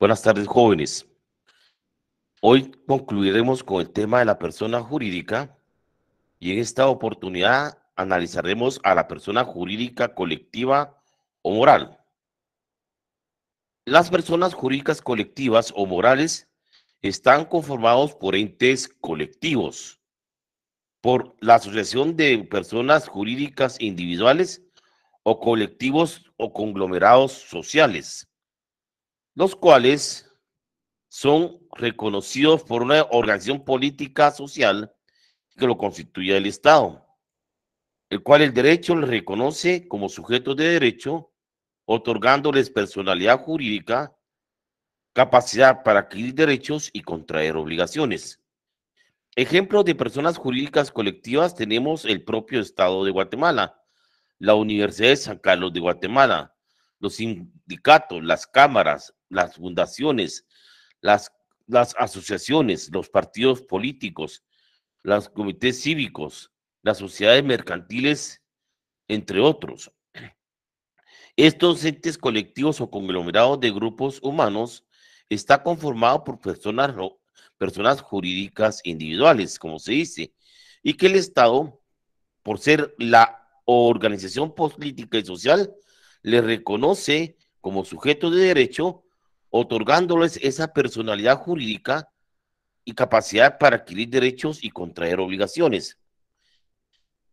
Buenas tardes, jóvenes. Hoy concluiremos con el tema de la persona jurídica y en esta oportunidad analizaremos a la persona jurídica colectiva o moral. Las personas jurídicas colectivas o morales están conformados por entes colectivos, por la asociación de personas jurídicas individuales o colectivos o conglomerados sociales los cuales son reconocidos por una organización política social que lo constituye el Estado, el cual el derecho le reconoce como sujeto de derecho, otorgándoles personalidad jurídica, capacidad para adquirir derechos y contraer obligaciones. Ejemplos de personas jurídicas colectivas tenemos el propio Estado de Guatemala, la Universidad de San Carlos de Guatemala, los sindicatos, las cámaras, las fundaciones, las, las asociaciones, los partidos políticos, los comités cívicos, las sociedades mercantiles, entre otros. Estos entes colectivos o conglomerados de grupos humanos está conformado por personas, personas jurídicas individuales, como se dice, y que el Estado, por ser la organización política y social, le reconoce como sujeto de derecho otorgándoles esa personalidad jurídica y capacidad para adquirir derechos y contraer obligaciones.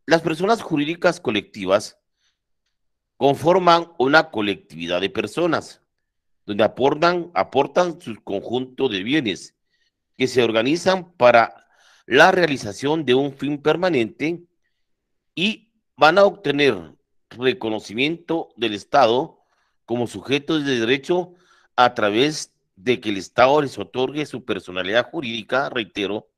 Las personas jurídicas colectivas conforman una colectividad de personas donde aportan, aportan su conjunto de bienes que se organizan para la realización de un fin permanente y van a obtener reconocimiento del Estado como sujetos de derecho a través de que el Estado les otorgue su personalidad jurídica, reitero,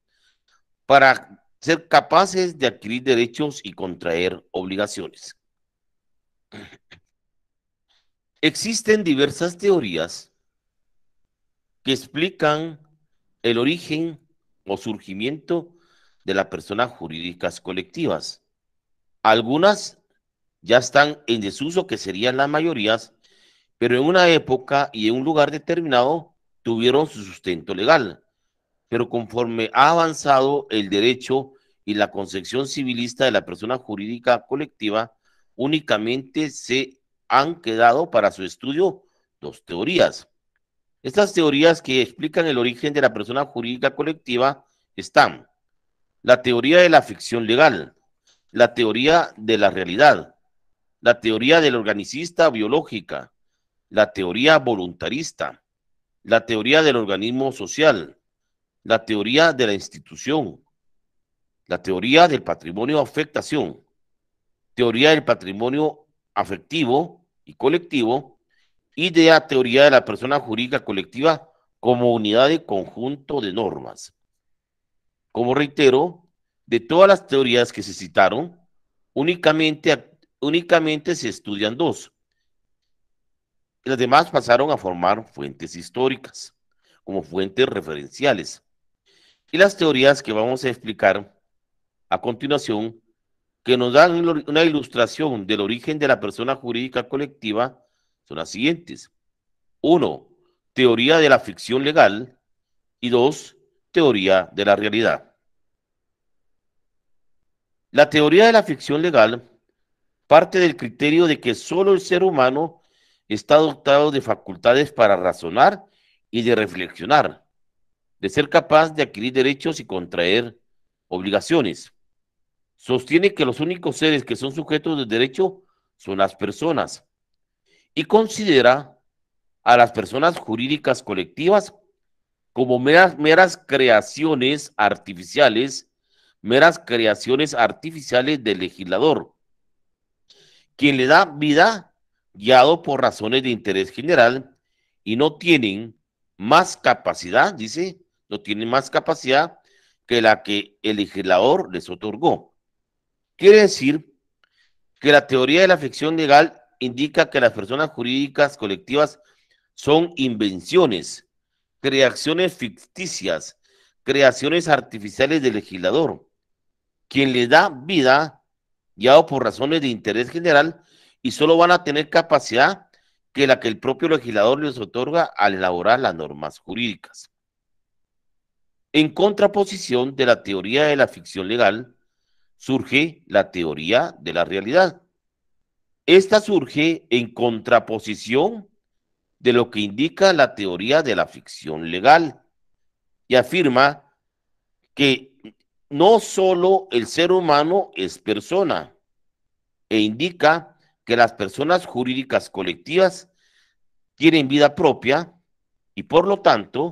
para ser capaces de adquirir derechos y contraer obligaciones. Existen diversas teorías que explican el origen o surgimiento de las personas jurídicas colectivas. Algunas ya están en desuso, que serían las mayorías, pero en una época y en un lugar determinado tuvieron su sustento legal. Pero conforme ha avanzado el derecho y la concepción civilista de la persona jurídica colectiva, únicamente se han quedado para su estudio dos teorías. Estas teorías que explican el origen de la persona jurídica colectiva están la teoría de la ficción legal, la teoría de la realidad, la teoría del organicista biológica, la teoría voluntarista, la teoría del organismo social, la teoría de la institución, la teoría del patrimonio afectación, teoría del patrimonio afectivo y colectivo y de la teoría de la persona jurídica colectiva como unidad de conjunto de normas. Como reitero, de todas las teorías que se citaron, únicamente, únicamente se estudian dos, y las demás pasaron a formar fuentes históricas, como fuentes referenciales. Y las teorías que vamos a explicar a continuación, que nos dan una ilustración del origen de la persona jurídica colectiva, son las siguientes. Uno, teoría de la ficción legal y dos, teoría de la realidad. La teoría de la ficción legal parte del criterio de que solo el ser humano está dotado de facultades para razonar y de reflexionar, de ser capaz de adquirir derechos y contraer obligaciones. Sostiene que los únicos seres que son sujetos de derecho son las personas y considera a las personas jurídicas colectivas como meras, meras creaciones artificiales, meras creaciones artificiales del legislador, quien le da vida guiado por razones de interés general y no tienen más capacidad, dice, no tienen más capacidad que la que el legislador les otorgó. Quiere decir que la teoría de la ficción legal indica que las personas jurídicas colectivas son invenciones, creaciones ficticias, creaciones artificiales del legislador, quien le da vida, guiado por razones de interés general, y solo van a tener capacidad que la que el propio legislador les otorga al elaborar las normas jurídicas. En contraposición de la teoría de la ficción legal, surge la teoría de la realidad. Esta surge en contraposición de lo que indica la teoría de la ficción legal y afirma que no solo el ser humano es persona e indica que las personas jurídicas colectivas tienen vida propia y por lo tanto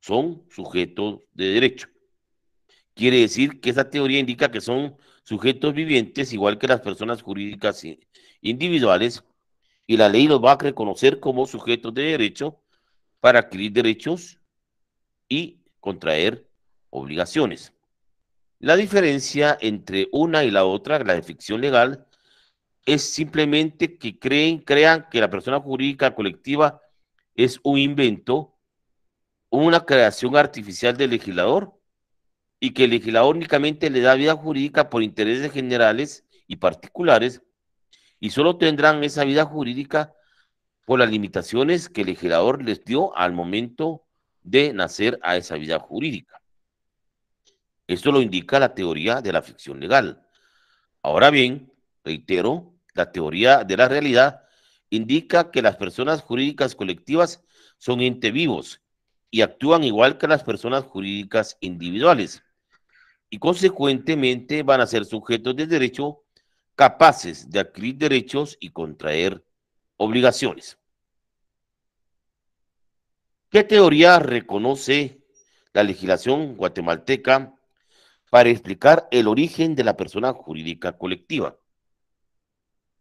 son sujetos de derecho. Quiere decir que esa teoría indica que son sujetos vivientes igual que las personas jurídicas individuales y la ley los va a reconocer como sujetos de derecho para adquirir derechos y contraer obligaciones. La diferencia entre una y la otra, la de ficción legal, es simplemente que creen, crean que la persona jurídica colectiva es un invento, una creación artificial del legislador, y que el legislador únicamente le da vida jurídica por intereses generales y particulares, y solo tendrán esa vida jurídica por las limitaciones que el legislador les dio al momento de nacer a esa vida jurídica. Esto lo indica la teoría de la ficción legal. Ahora bien, reitero, la teoría de la realidad indica que las personas jurídicas colectivas son ente vivos y actúan igual que las personas jurídicas individuales y consecuentemente van a ser sujetos de derecho capaces de adquirir derechos y contraer obligaciones. ¿Qué teoría reconoce la legislación guatemalteca para explicar el origen de la persona jurídica colectiva?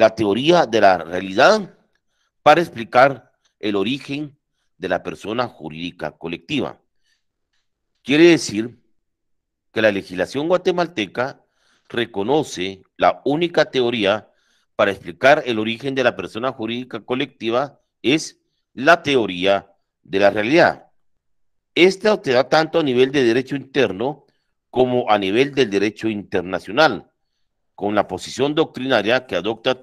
la teoría de la realidad para explicar el origen de la persona jurídica colectiva. Quiere decir que la legislación guatemalteca reconoce la única teoría para explicar el origen de la persona jurídica colectiva es la teoría de la realidad. Esta da tanto a nivel de derecho interno como a nivel del derecho internacional, con la posición doctrinaria que adopta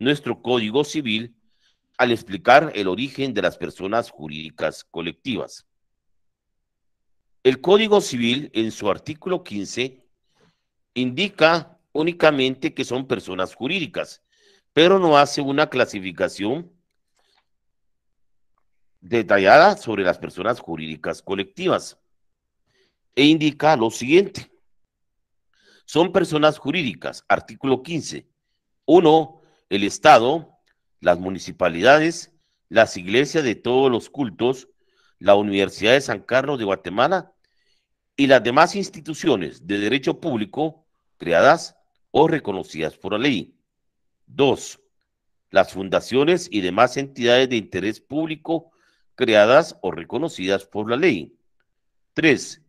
nuestro Código Civil al explicar el origen de las personas jurídicas colectivas. El Código Civil, en su artículo 15, indica únicamente que son personas jurídicas, pero no hace una clasificación detallada sobre las personas jurídicas colectivas. E indica lo siguiente son personas jurídicas, artículo 15. 1. El Estado, las municipalidades, las iglesias de todos los cultos, la Universidad de San Carlos de Guatemala y las demás instituciones de derecho público creadas o reconocidas por la ley. 2. Las fundaciones y demás entidades de interés público creadas o reconocidas por la ley. 3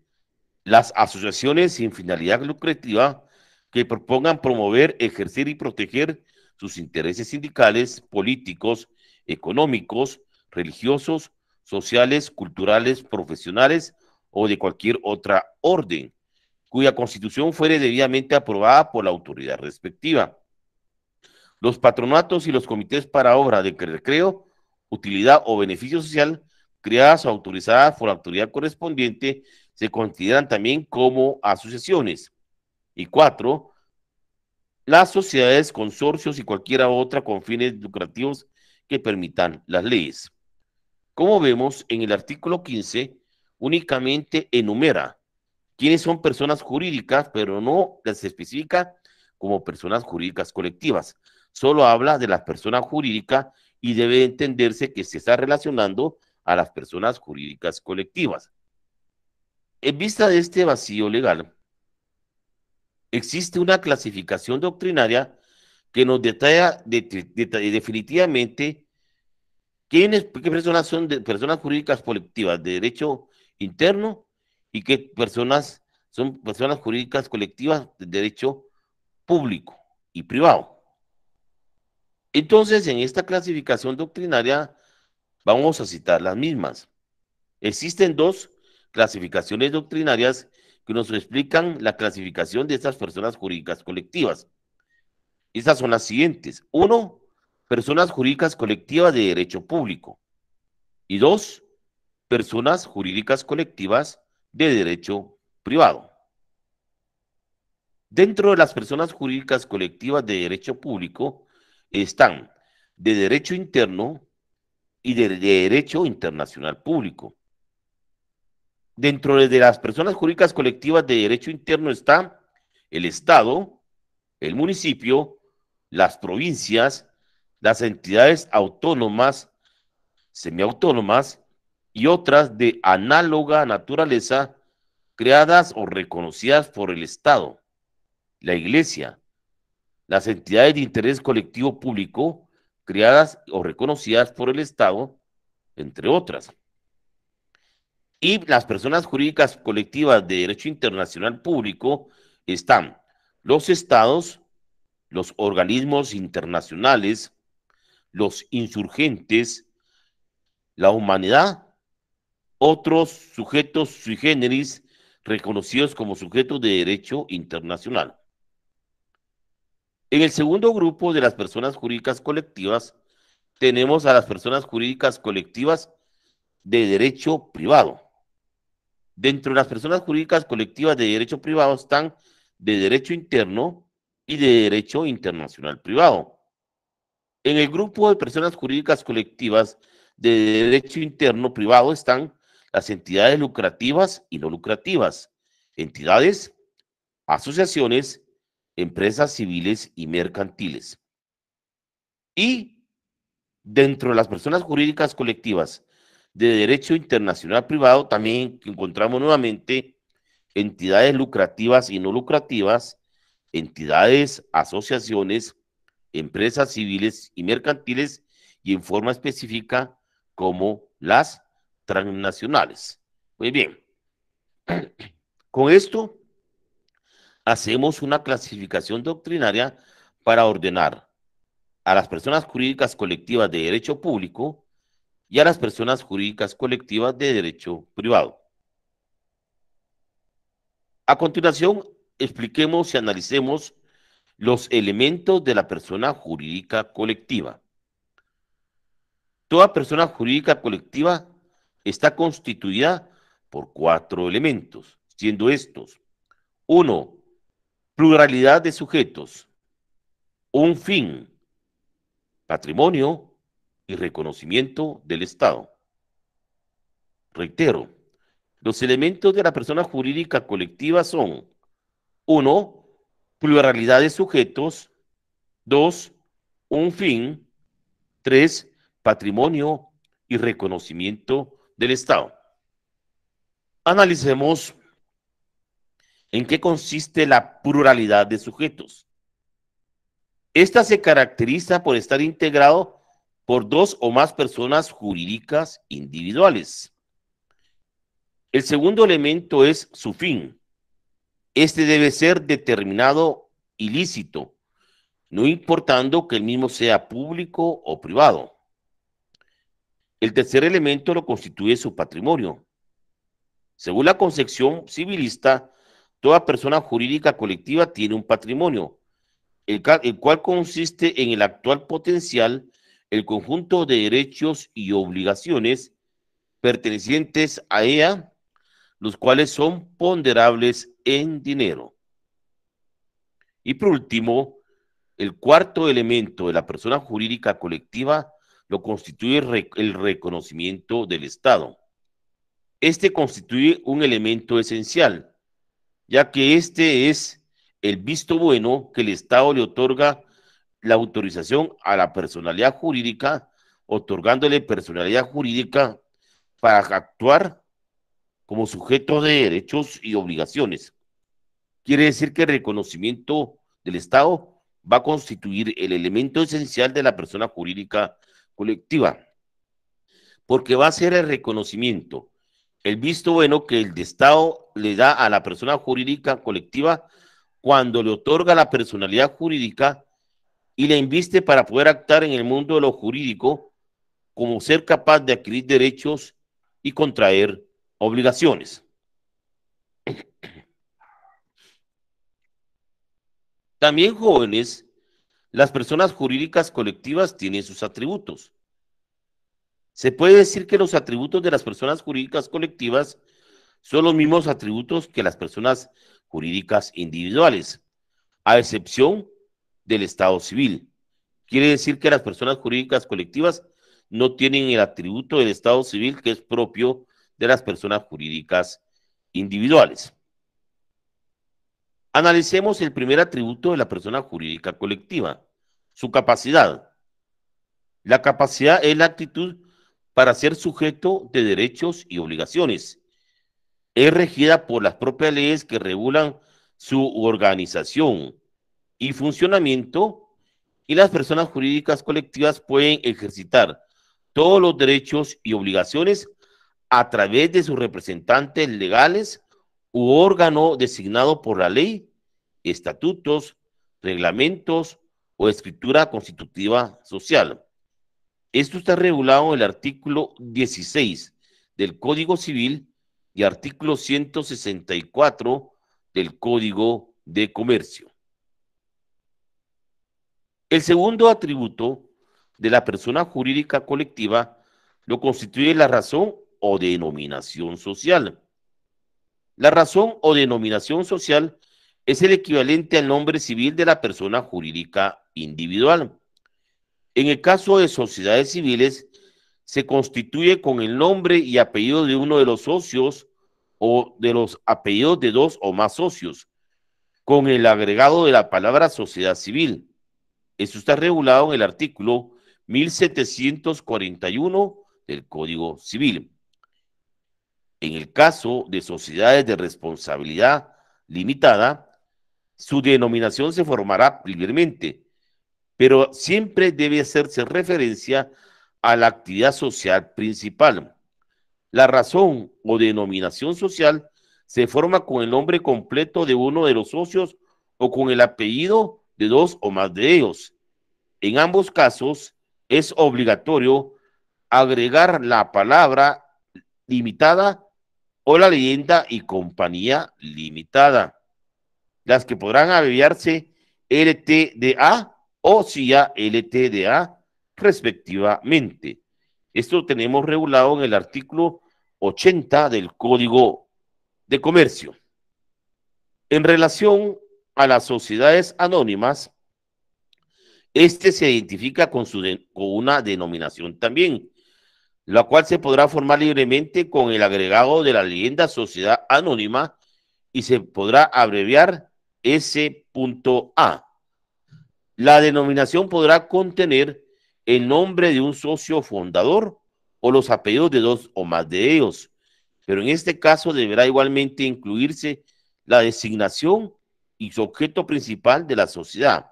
las asociaciones sin finalidad lucrativa que propongan promover, ejercer y proteger sus intereses sindicales, políticos, económicos, religiosos, sociales, culturales, profesionales o de cualquier otra orden, cuya constitución fuere debidamente aprobada por la autoridad respectiva. Los patronatos y los comités para obra de recreo, utilidad o beneficio social creadas o autorizadas por la autoridad correspondiente se consideran también como asociaciones. Y cuatro, las sociedades, consorcios y cualquiera otra con fines lucrativos que permitan las leyes. Como vemos en el artículo 15, únicamente enumera quiénes son personas jurídicas, pero no las especifica como personas jurídicas colectivas. Solo habla de las personas jurídicas y debe entenderse que se está relacionando a las personas jurídicas colectivas. En vista de este vacío legal, existe una clasificación doctrinaria que nos detalla definitivamente quiénes, qué personas son de, personas jurídicas colectivas de derecho interno y qué personas son personas jurídicas colectivas de derecho público y privado. Entonces, en esta clasificación doctrinaria vamos a citar las mismas. Existen dos clasificaciones doctrinarias que nos explican la clasificación de estas personas jurídicas colectivas. Estas son las siguientes. Uno, personas jurídicas colectivas de derecho público. Y dos, personas jurídicas colectivas de derecho privado. Dentro de las personas jurídicas colectivas de derecho público están de derecho interno y de derecho internacional público dentro de las personas jurídicas colectivas de derecho interno está el Estado, el municipio, las provincias, las entidades autónomas, semiautónomas y otras de análoga naturaleza creadas o reconocidas por el Estado, la Iglesia, las entidades de interés colectivo público creadas o reconocidas por el Estado, entre otras y las personas jurídicas colectivas de derecho internacional público están los estados, los organismos internacionales, los insurgentes, la humanidad, otros sujetos sui generis reconocidos como sujetos de derecho internacional. En el segundo grupo de las personas jurídicas colectivas, tenemos a las personas jurídicas colectivas de derecho privado. Dentro de las personas jurídicas colectivas de derecho privado están de derecho interno y de derecho internacional privado. En el grupo de personas jurídicas colectivas de derecho interno privado están las entidades lucrativas y no lucrativas, entidades, asociaciones, empresas civiles y mercantiles. Y dentro de las personas jurídicas colectivas de Derecho Internacional Privado, también encontramos nuevamente entidades lucrativas y no lucrativas, entidades, asociaciones, empresas civiles y mercantiles y en forma específica como las transnacionales. Muy bien. Con esto hacemos una clasificación doctrinaria para ordenar a las personas jurídicas colectivas de derecho público, y a las personas jurídicas colectivas de derecho privado. A continuación, expliquemos y analicemos los elementos de la persona jurídica colectiva. Toda persona jurídica colectiva está constituida por cuatro elementos, siendo estos uno Pluralidad de sujetos. Un fin. Patrimonio, y reconocimiento del Estado. Reitero, los elementos de la persona jurídica colectiva son uno, Pluralidad de sujetos. dos, Un fin. tres, Patrimonio y reconocimiento del Estado. Analicemos en qué consiste la pluralidad de sujetos. Esta se caracteriza por estar integrado por dos o más personas jurídicas individuales. El segundo elemento es su fin. Este debe ser determinado ilícito, no importando que el mismo sea público o privado. El tercer elemento lo constituye su patrimonio. Según la concepción civilista, toda persona jurídica colectiva tiene un patrimonio, el, cual consiste en el actual potencial el conjunto de derechos y obligaciones pertenecientes a ella, los cuales son ponderables en dinero. Y por último, el cuarto elemento de la persona jurídica colectiva lo constituye el reconocimiento del Estado. Este constituye un elemento esencial, ya que este es el visto bueno que el Estado le otorga la autorización a la personalidad jurídica, otorgándole personalidad jurídica para actuar como sujeto de derechos y obligaciones. Quiere decir que el reconocimiento del Estado va a constituir el elemento esencial de la persona jurídica colectiva, porque va a ser el reconocimiento, el visto bueno que el Estado le da a la persona jurídica colectiva cuando le otorga la personalidad jurídica y la inviste para poder actuar en el mundo de lo jurídico como ser capaz de adquirir derechos y contraer obligaciones. También jóvenes, las personas jurídicas colectivas tienen sus atributos. Se puede decir que los atributos de las personas jurídicas colectivas son los mismos atributos que las personas jurídicas individuales, a excepción del Estado civil. Quiere decir que las personas jurídicas colectivas no tienen el atributo del Estado civil que es propio de las personas jurídicas individuales. Analicemos el primer atributo de la persona jurídica colectiva, su capacidad. La capacidad es la actitud para ser sujeto de derechos y obligaciones. Es regida por las propias leyes que regulan su organización, y funcionamiento y las personas jurídicas colectivas pueden ejercitar todos los derechos y obligaciones a través de sus representantes legales u órgano designado por la ley, estatutos, reglamentos o escritura constitutiva social. Esto está regulado en el artículo 16 del Código Civil y artículo 164 del Código de Comercio. El segundo atributo de la persona jurídica colectiva lo constituye la razón o denominación social. La razón o denominación social es el equivalente al nombre civil de la persona jurídica individual. En el caso de sociedades civiles, se constituye con el nombre y apellido de uno de los socios o de los apellidos de dos o más socios, con el agregado de la palabra sociedad civil. Esto está regulado en el artículo 1741 del Código Civil. En el caso de sociedades de responsabilidad limitada, su denominación se formará primeramente, pero siempre debe hacerse referencia a la actividad social principal. La razón o denominación social se forma con el nombre completo de uno de los socios o con el apellido de dos o más de ellos. En ambos casos es obligatorio agregar la palabra limitada o la leyenda y compañía limitada, las que podrán abreviarse LTDA o CIA LTDA respectivamente. Esto tenemos regulado en el artículo 80 del Código de Comercio. En relación a las sociedades anónimas, este se identifica con, su con una denominación también, la cual se podrá formar libremente con el agregado de la leyenda sociedad anónima y se podrá abreviar S.A. La denominación podrá contener el nombre de un socio fundador o los apellidos de dos o más de ellos, pero en este caso deberá igualmente incluirse la designación y su objeto principal de la sociedad.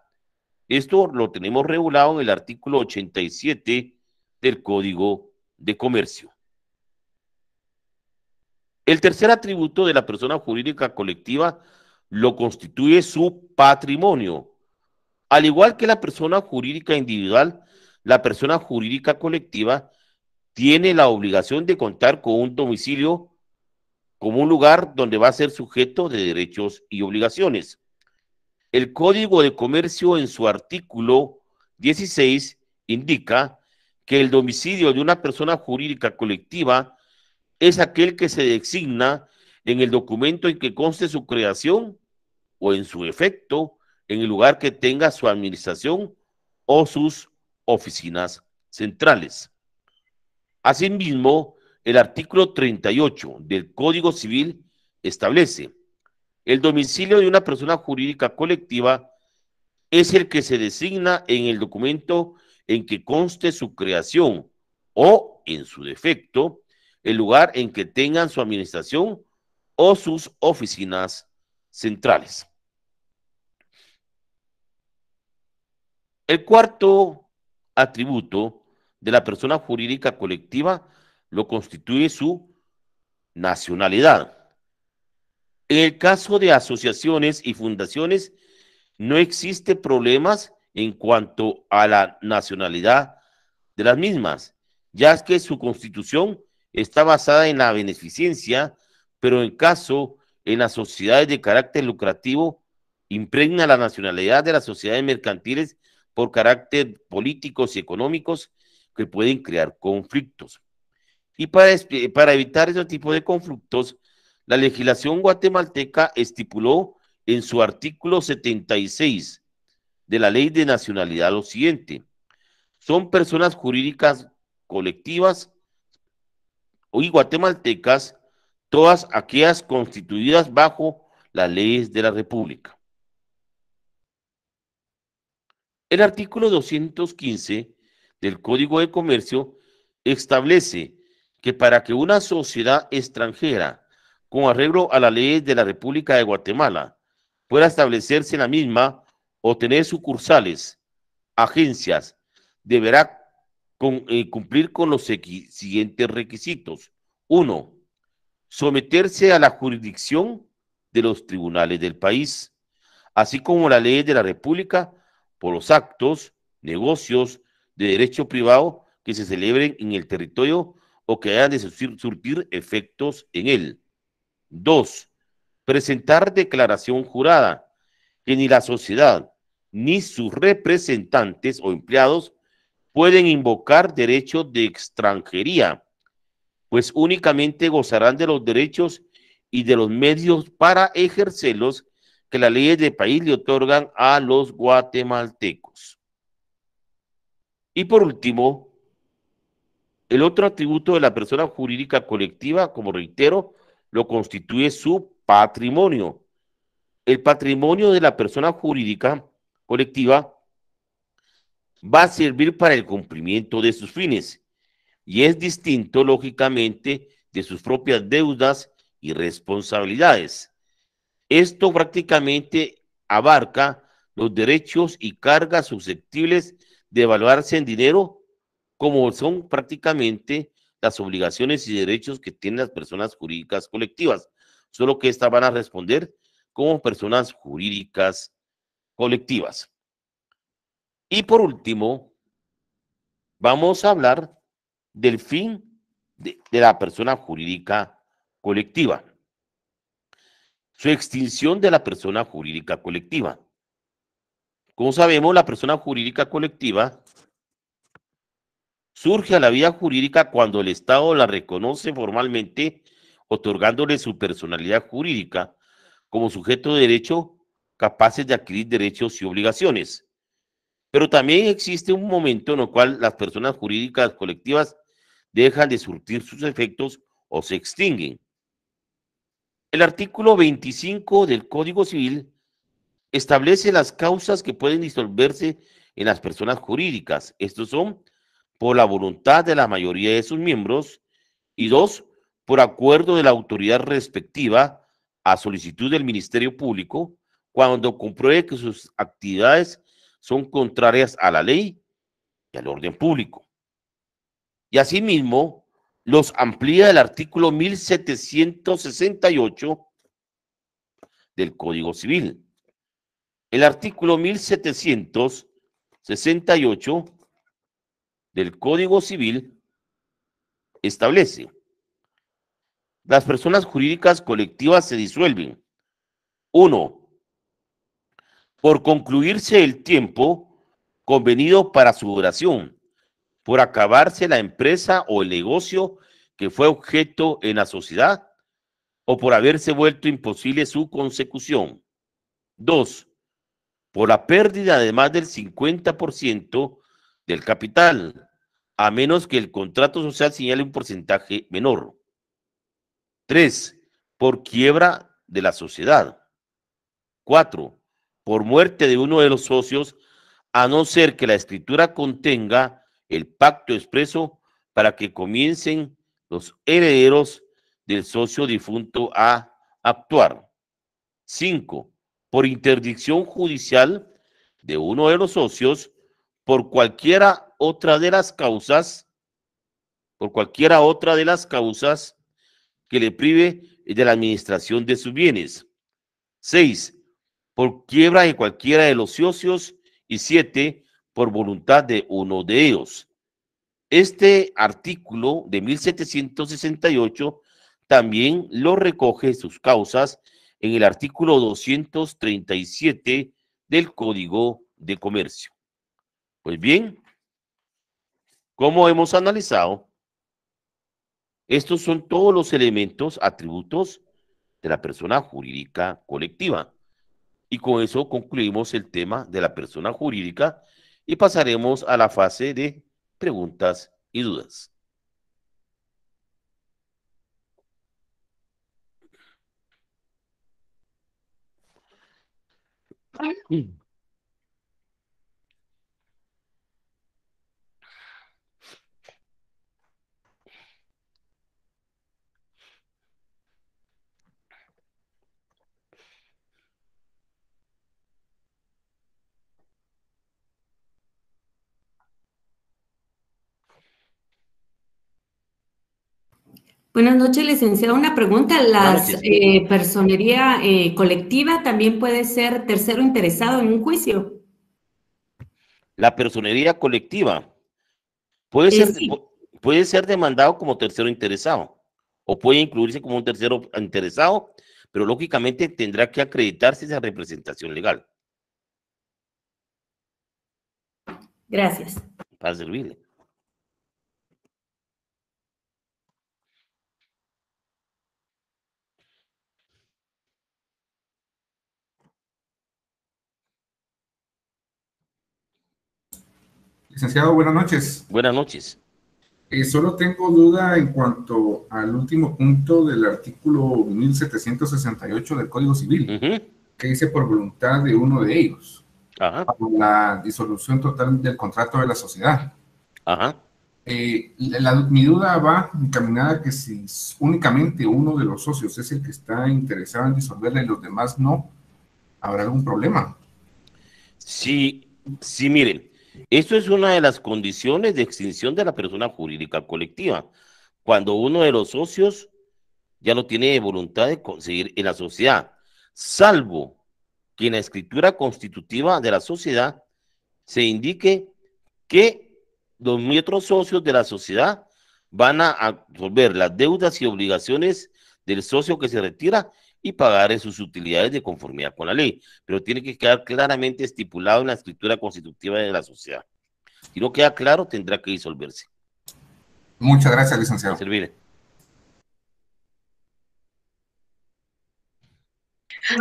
Esto lo tenemos regulado en el artículo 87 del Código de Comercio. El tercer atributo de la persona jurídica colectiva lo constituye su patrimonio. Al igual que la persona jurídica individual, la persona jurídica colectiva tiene la obligación de contar con un domicilio como un lugar donde va a ser sujeto de derechos y obligaciones. El Código de Comercio en su artículo 16 indica que el domicilio de una persona jurídica colectiva es aquel que se designa en el documento en que conste su creación o en su efecto en el lugar que tenga su administración o sus oficinas centrales. Asimismo, el artículo 38 del Código Civil establece, el domicilio de una persona jurídica colectiva es el que se designa en el documento en que conste su creación o, en su defecto, el lugar en que tengan su administración o sus oficinas centrales. El cuarto atributo de la persona jurídica colectiva lo constituye su nacionalidad. En el caso de asociaciones y fundaciones, no existe problemas en cuanto a la nacionalidad de las mismas, ya que su constitución está basada en la beneficencia, pero en caso en las sociedades de carácter lucrativo, impregna la nacionalidad de las sociedades mercantiles por carácter políticos y económicos que pueden crear conflictos. Y para, evitar ese tipo de conflictos, la legislación guatemalteca estipuló en su artículo 76 de la Ley de Nacionalidad lo siguiente. Son personas jurídicas colectivas y guatemaltecas, todas aquellas constituidas bajo las leyes de la República. El artículo 215 del Código de Comercio establece que para que una sociedad extranjera, con arreglo a la ley de la República de Guatemala, pueda establecerse en la misma o tener sucursales, agencias, deberá eh, cumplir con los siguientes requisitos. Uno, someterse a la jurisdicción de los tribunales del país, así como la ley de la República por los actos, negocios de derecho privado que se celebren en el territorio o que hayan de surtir efectos en él. Dos, presentar declaración jurada que ni la sociedad ni sus representantes o empleados pueden invocar derechos de extranjería, pues únicamente gozarán de los derechos y de los medios para ejercerlos que las leyes del país le otorgan a los guatemaltecos. Y por último, el otro atributo de la persona jurídica colectiva, como reitero, lo constituye su patrimonio. El patrimonio de la persona jurídica colectiva va a servir para el cumplimiento de sus fines y es distinto, lógicamente, de sus propias deudas y responsabilidades. Esto prácticamente abarca los derechos y cargas susceptibles de evaluarse en dinero como son prácticamente las obligaciones y derechos que tienen las personas jurídicas colectivas, solo que estas van a responder como personas jurídicas colectivas. Y por último, vamos a hablar del fin de, de la persona jurídica colectiva. Su extinción de la persona jurídica colectiva. Como sabemos, la persona jurídica colectiva surge a la vida jurídica cuando el Estado la reconoce formalmente, otorgándole su personalidad jurídica como sujeto de derecho capaces de adquirir derechos y obligaciones. Pero también existe un momento en el cual las personas jurídicas colectivas dejan de surtir sus efectos o se extinguen. El artículo 25 del Código Civil establece las causas que pueden disolverse en las personas jurídicas. Estos son por la voluntad de la mayoría de sus miembros, y dos, por acuerdo de la autoridad respectiva a solicitud del Ministerio Público, cuando compruebe que sus actividades son contrarias a la ley y al orden público. Y asimismo, los amplía el artículo 1768 del Código Civil. El artículo 1768 del Código Civil establece. Las personas jurídicas colectivas se disuelven. Uno, por concluirse el tiempo convenido para su duración, por acabarse la empresa o el negocio que fue objeto en la sociedad o por haberse vuelto imposible su consecución. Dos, por la pérdida de más del 50% del capital, a menos que el contrato social señale un porcentaje menor. tres Por quiebra de la sociedad. cuatro Por muerte de uno de los socios, a no ser que la escritura contenga el pacto expreso para que comiencen los herederos del socio difunto a actuar. cinco Por interdicción judicial de uno de los socios, por cualquiera otra de las causas, por cualquiera otra de las causas que le prive de la administración de sus bienes. Seis, Por quiebra de cualquiera de los socios. Y siete, Por voluntad de uno de ellos. Este artículo de 1768 también lo recoge sus causas en el artículo 237 del Código de Comercio. Pues bien, como hemos analizado, estos son todos los elementos, atributos de la persona jurídica colectiva. Y con eso concluimos el tema de la persona jurídica y pasaremos a la fase de preguntas y dudas. Ah. Buenas noches, licenciada. Una pregunta. ¿La eh, personería eh, colectiva también puede ser tercero interesado en un juicio? La personería colectiva puede, eh, ser, puede ser demandado como tercero interesado o puede incluirse como un tercero interesado, pero lógicamente tendrá que acreditarse esa representación legal. Gracias. Para servirle. Licenciado, buenas noches. Buenas noches. Eh, solo tengo duda en cuanto al último punto del artículo 1768 del Código Civil, que dice por voluntad de uno de ellos, Ajá. la disolución total del contrato de la sociedad. Eh, mi duda va encaminada a que si únicamente uno de los socios es el que está interesado en disolverla y los demás no, ¿habrá algún problema? Sí, sí, miren, esto es una de las condiciones de extinción de la persona jurídica colectiva, cuando uno de los socios ya no tiene voluntad de conseguir en la sociedad, salvo que en la escritura constitutiva de la sociedad se indique que los otros socios de la sociedad van a absorber las deudas y obligaciones del socio que se retira y en sus utilidades de conformidad con la ley. Pero tiene que quedar claramente estipulado en la escritura constitutiva de la sociedad. Si no queda claro, tendrá que disolverse. Muchas gracias, licenciado. Servir.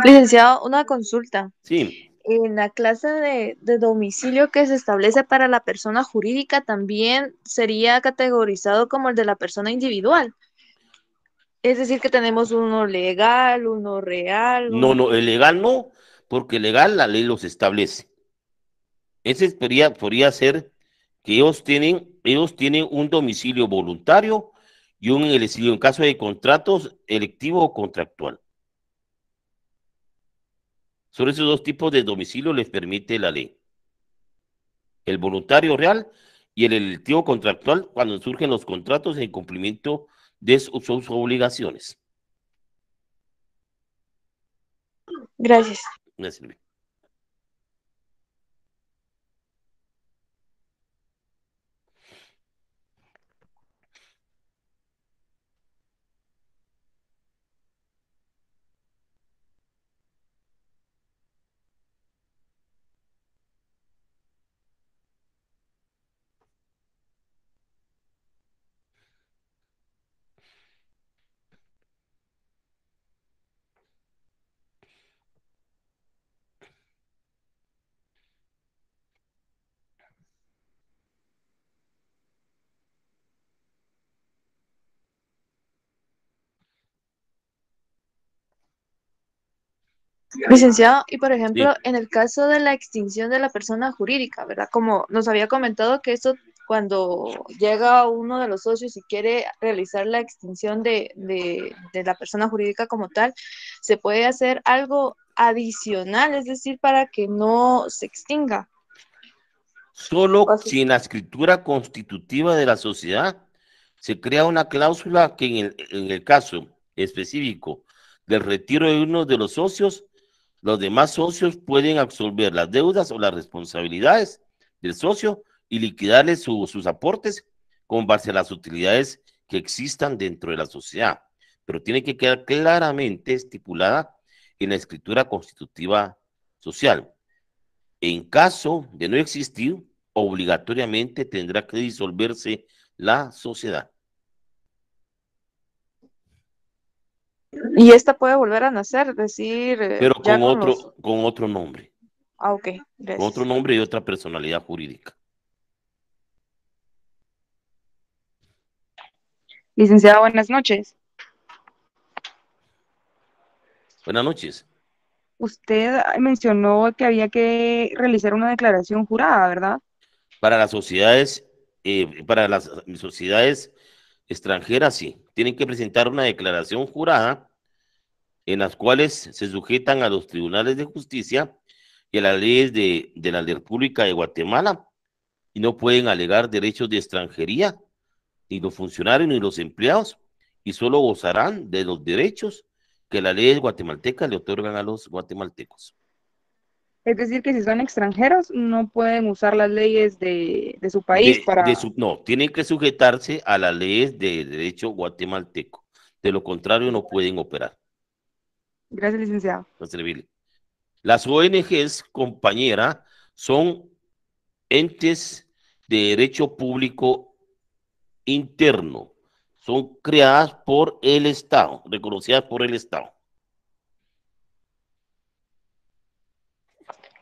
Licenciado, una consulta. Sí. En la clase de, de, domicilio que se establece para la persona jurídica también sería categorizado como el de la persona individual. Es decir, que tenemos uno legal, uno real. No, no, el legal no, porque legal la ley los establece. Ese podría, podría ser que ellos tienen, ellos un domicilio voluntario y un en en caso de contratos electivo o contractual. Sobre esos dos tipos de domicilio les permite la ley. El voluntario real y el electivo contractual cuando surgen los contratos en cumplimiento de sus obligaciones. Gracias. Gracias, Licenciado, y por ejemplo, en el caso de la extinción de la persona jurídica, ¿verdad? Como nos había comentado que esto cuando llega uno de los socios y quiere realizar la extinción de, de, la persona jurídica como tal, se puede hacer algo adicional, es decir, para que no se extinga. Solo si en la escritura constitutiva de la sociedad se crea una cláusula que en el caso específico del retiro de uno de los socios los demás socios pueden absorber las deudas o las responsabilidades del socio y liquidarle sus aportes con base a las utilidades que existan dentro de la sociedad. Pero tiene que quedar claramente estipulada en la escritura constitutiva social. En caso de no existir, obligatoriamente tendrá que disolverse la sociedad. Y esta puede volver a nacer, decir. Eh, Pero con, otro, con otro nombre. Ah, ok. Con otro nombre y otra personalidad jurídica. Licenciada, buenas noches. Buenas noches. Usted mencionó que había que realizar una declaración jurada, ¿verdad? Para las sociedades, eh, para las sociedades extranjeras, sí. Tienen que presentar una declaración jurada en las cuales se sujetan a los tribunales de justicia y a las leyes de, la República de Guatemala y no pueden alegar derechos de extranjería, ni los funcionarios ni los empleados, y solo gozarán de los derechos que las leyes guatemaltecas le otorgan a los guatemaltecos. Es decir, que si son extranjeros no pueden usar las leyes de, su país para... no, tienen que sujetarse a las leyes de derecho guatemalteco. De lo contrario no pueden operar. Gracias, licenciado. Las ONGs, compañera, son entes de derecho público interno. Son creadas por el Estado, reconocidas por el Estado.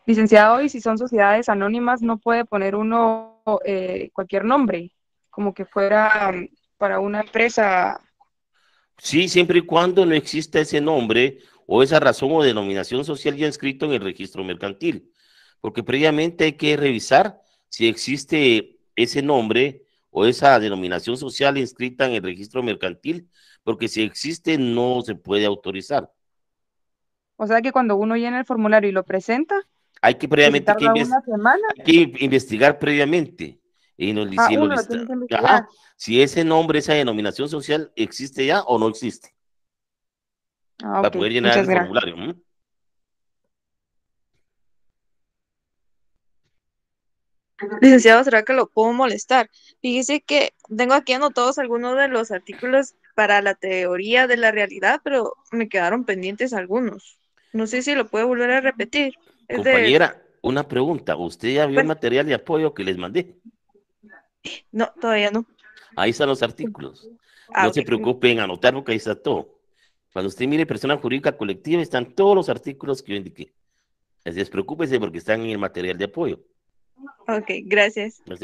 Licenciado, y si son sociedades anónimas, no puede poner uno eh, cualquier nombre, como que fuera um, para una empresa. Sí, siempre y cuando no exista ese nombre, o esa razón o denominación social ya inscrito en el registro mercantil, porque previamente hay que revisar si existe ese nombre o esa denominación social inscrita en el registro mercantil, porque si existe no se puede autorizar. O sea que cuando uno llena el formulario y lo presenta, hay que previamente que investigar previamente y nos ah, si ese nombre, esa denominación social existe ya o no existe. Ah, para poder llenar el formulario. Licenciado, ¿será que lo puedo molestar? Fíjese que tengo aquí anotados algunos de los artículos para la teoría de la realidad, pero me quedaron pendientes algunos. No sé si lo puede volver a repetir. Compañera, una pregunta. ¿Usted ya vio el pues material de apoyo que les mandé? No, todavía no. Ahí están los artículos. Ah, no se preocupen, anotar porque ahí está todo. Cuando usted mire persona jurídica colectiva, están todos los artículos que yo indiqué. Así es, preocúpese porque están en el material de apoyo. Ok, gracias. No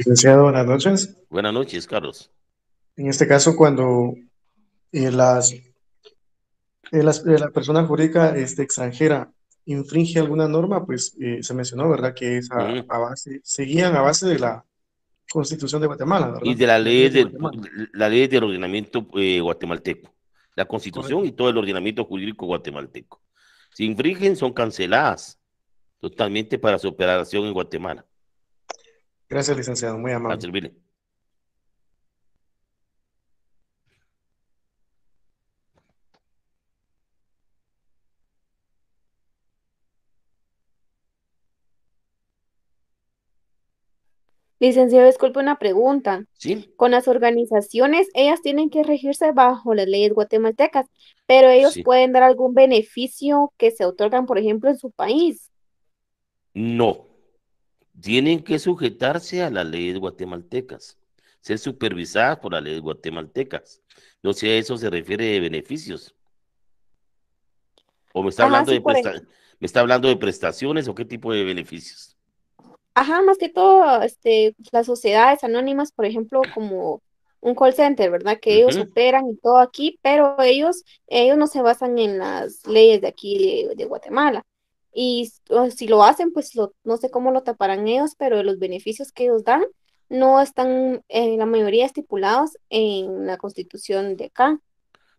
Licenciado, buenas noches. Buenas noches, Carlos. En este caso, cuando eh, las, eh, eh, la persona jurídica este, extranjera infringe alguna norma, pues se mencionó, ¿verdad? Que es a, base, seguían a base de la Constitución de Guatemala, ¿verdad? Y de la ley, de, la ley del ordenamiento guatemalteco, la Constitución y todo el ordenamiento jurídico guatemalteco. Si infringen, son canceladas totalmente para su operación en Guatemala. Gracias, licenciado. Muy amable. Licenciado, disculpe una pregunta. Sí. Con las organizaciones, ellas tienen que regirse bajo las leyes guatemaltecas, pero ellos pueden dar algún beneficio que se otorgan, por ejemplo, en su país. No, tienen que sujetarse a las leyes guatemaltecas, ser supervisadas por las leyes guatemaltecas. No sé a eso se refiere de beneficios. ¿O me está, hablando de me está hablando de prestaciones o qué tipo de beneficios? Ajá, más que todo, este, las sociedades anónimas, por ejemplo, como un call center, ¿verdad? Que ellos operan y todo aquí, pero ellos, ellos no se basan en las leyes de aquí de Guatemala y si lo hacen, pues lo, no sé cómo lo taparán ellos, pero los beneficios que ellos dan no están en eh, la mayoría estipulados en la constitución de acá.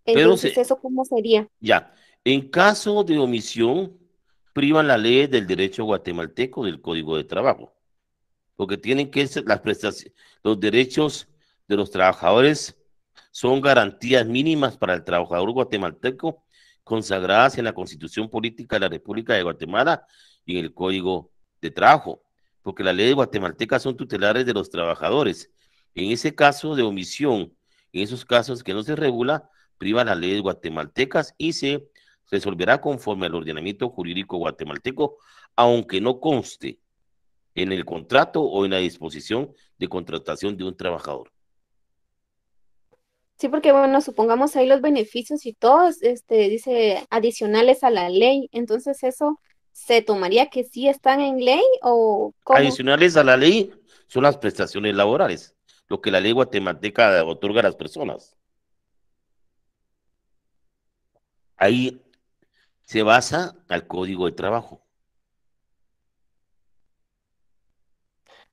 Entonces, ¿eso cómo sería? Ya, en caso de omisión, privan la ley del derecho guatemalteco del Código de Trabajo, porque tienen que ser las prestaciones, los derechos de los trabajadores son garantías mínimas para el trabajador guatemalteco consagradas en la Constitución Política de la República de Guatemala y en el Código de Trabajo, porque las leyes guatemaltecas son tutelares de los trabajadores. En ese caso de omisión, en esos casos que no se regula, priva las leyes guatemaltecas y se resolverá conforme al ordenamiento jurídico guatemalteco, aunque no conste en el contrato o en la disposición de contratación de un trabajador. Sí, porque bueno, supongamos ahí los beneficios y todos, este, dice adicionales a la ley. Entonces eso se tomaría que sí están en ley o adicionales a la ley son las prestaciones laborales, lo que la ley guatemalteca otorga a las personas. Ahí se basa al código de trabajo.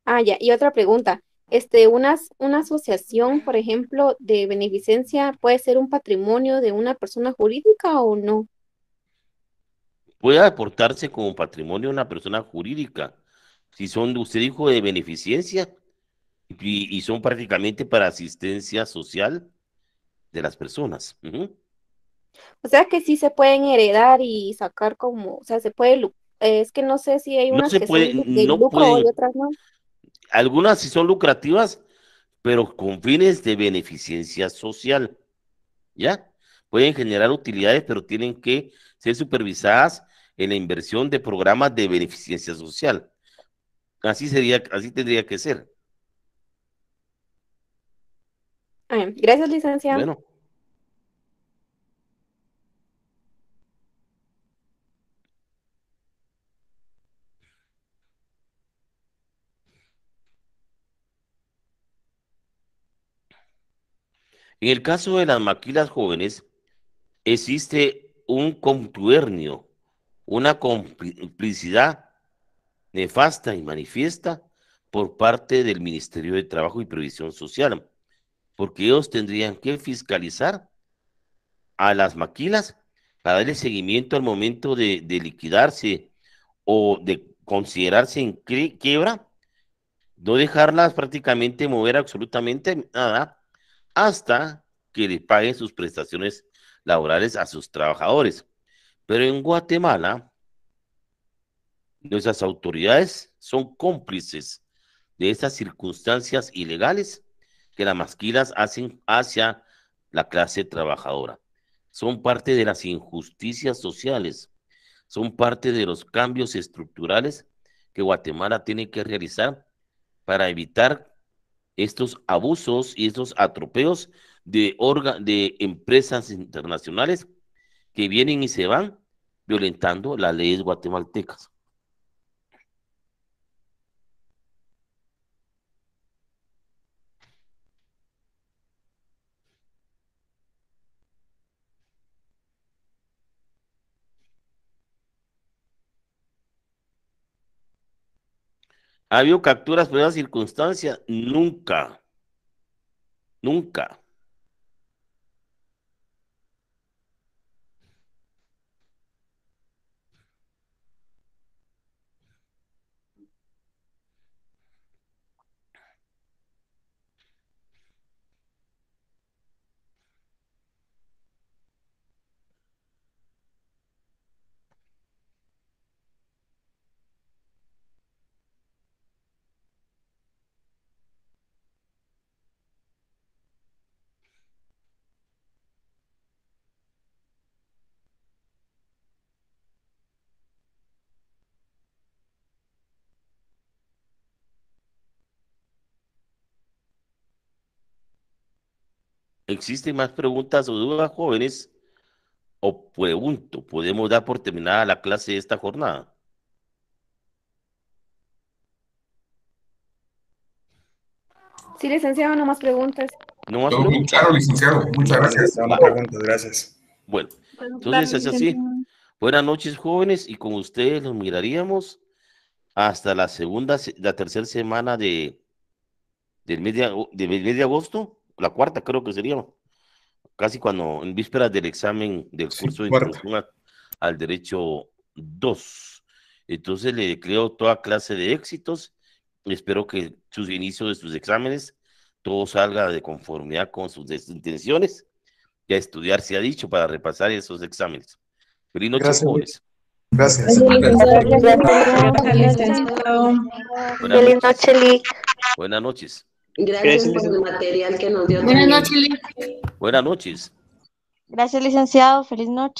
Ah, ya, y otra pregunta. Este, una, una asociación, por ejemplo, de beneficencia puede ser un patrimonio de una persona jurídica o no? Puede aportarse como patrimonio una persona jurídica. Si son, usted dijo, de beneficencia y, y son prácticamente para asistencia social de las personas. O sea que sí se pueden heredar y sacar como, o sea, se puede, es que no sé si hay unas se puede, de otras no algunas sí son lucrativas, pero con fines de beneficencia social. ¿Ya? Pueden generar utilidades, pero tienen que ser supervisadas en la inversión de programas de beneficencia social. Así sería, así tendría que ser. Gracias, licenciado. Bueno. En el caso de las maquilas jóvenes, existe un contuernio, una complicidad nefasta y manifiesta por parte del Ministerio de Trabajo y Previsión Social, porque ellos tendrían que fiscalizar a las maquilas para darle seguimiento al momento de, de liquidarse o de considerarse en quiebra, no dejarlas prácticamente mover absolutamente nada hasta que le paguen sus prestaciones laborales a sus trabajadores. Pero en Guatemala, nuestras autoridades son cómplices de esas circunstancias ilegales que las masquilas hacen hacia la clase trabajadora. Son parte de las injusticias sociales, son parte de los cambios estructurales que Guatemala tiene que realizar para evitar estos abusos y estos atropeos de, de empresas internacionales que vienen y se van violentando las leyes guatemaltecas. ¿Ha habido capturas por esa circunstancia? Nunca. Nunca. ¿Existen más preguntas o dudas, jóvenes? O pregunto, ¿podemos dar por terminada la clase de esta jornada? Sí, licenciado, no más preguntas. No más preguntas. Claro, licenciado, muchas gracias. No más preguntas, gracias. Bueno, pues, entonces es así. Buenas noches, jóvenes, y con ustedes nos miraríamos hasta la segunda, la tercera semana de, del media de, del mes de agosto la cuarta creo que sería, casi cuando en vísperas del examen del curso de introducción al derecho 2. Entonces le creo toda clase de éxitos. Espero que sus inicios de sus exámenes todo salga de conformidad con sus intenciones y a estudiar se ha dicho para repasar esos exámenes. Feliz noche, Gracias. Buenas noches. Gracias, por el material que nos dio. Buenas noches. Buenas noches. Gracias, licenciado. Feliz noche.